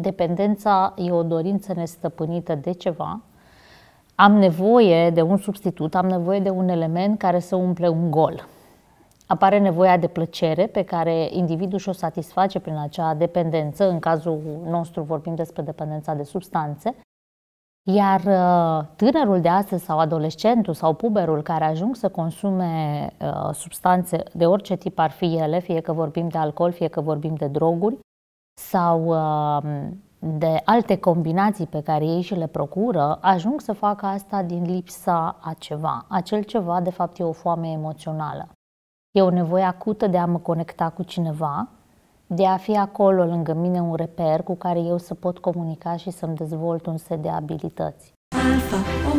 dependența e o dorință nestăpânită de ceva, am nevoie de un substitut, am nevoie de un element care să umple un gol. Apare nevoia de plăcere pe care individul și-o satisface prin acea dependență, în cazul nostru vorbim despre dependența de substanțe, iar uh, tânărul de astăzi sau adolescentul sau puberul care ajung să consume uh, substanțe de orice tip ar fi ele, fie că vorbim de alcool, fie că vorbim de droguri, sau um, de alte combinații pe care ei și le procură, ajung să facă asta din lipsa a ceva. Acel ceva, de fapt, e o foame emoțională. E o nevoie acută de a mă conecta cu cineva, de a fi acolo lângă mine un reper cu care eu să pot comunica și să-mi dezvolt un set de abilități. Alpha.